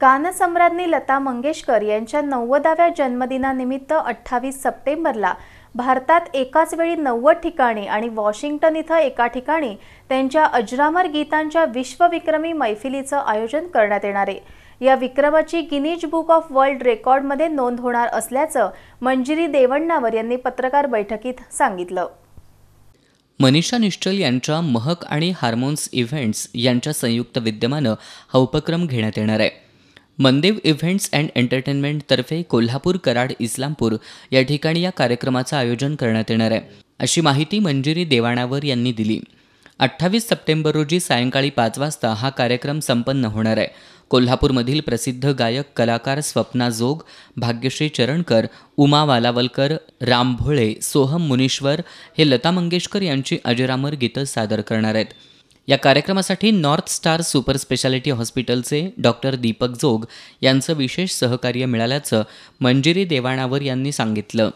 गानसम्राज्ञी लता मंगेशकर यांच्या नव्वदाव्या जन्मदिनानिमित्त अठ्ठावीस सप्टेंबरला भारतात एकाच वेळी नव्वद ठिकाणी आणि वॉशिंग्टन इथं एका ठिकाणी त्यांच्या अजरामर गीतांच्या विश्वविक्रमी मैफिलीचं आयोजन करण्यात येणार आहे या विक्रमाची गिनीज बुक ऑफ वर्ल्ड रेकॉर्डमध्ये नोंद होणार असल्याचं मंजिरी देवण्णावर यांनी पत्रकार बैठकीत सांगितलं मनीषा निश्चल यांच्या महक आणि हार्मोन्स इव्हेंट्स यांच्या संयुक्त विद्यमानं हा उपक्रम घेण्यात येणार आहे मनदेव इव्हेंट्स अँड एंटरटेनमेंटतर्फे कोल्हापूर कराड इस्लामपूर या ठिकाणी या कार्यक्रमाचं आयोजन करण्यात येणार आहे अशी माहिती मंजिरी देवाणावर यांनी दिली अठ्ठावीस सप्टेंबर रोजी सायंकाळी पाच वाजता हा कार्यक्रम संपन्न होणार आहे कोल्हापूरमधील प्रसिद्ध गायक कलाकार स्वप्ना जोग भाग्यश्री चरणकर उमा वालावलकर राम भोळे सोहम मुनीश्वर हे लता मंगेशकर यांची अजरामर गीतं सादर करणार आहेत या कार्यक्रमासाठी नॉर्थ स्टार सुपर स्पेशालिटी हॉस्पिटलचे डॉक्टर दीपक जोग यांचं विशेष सहकार्य मिळाल्याचं मंजिरी देवाणावर यांनी सांगितलं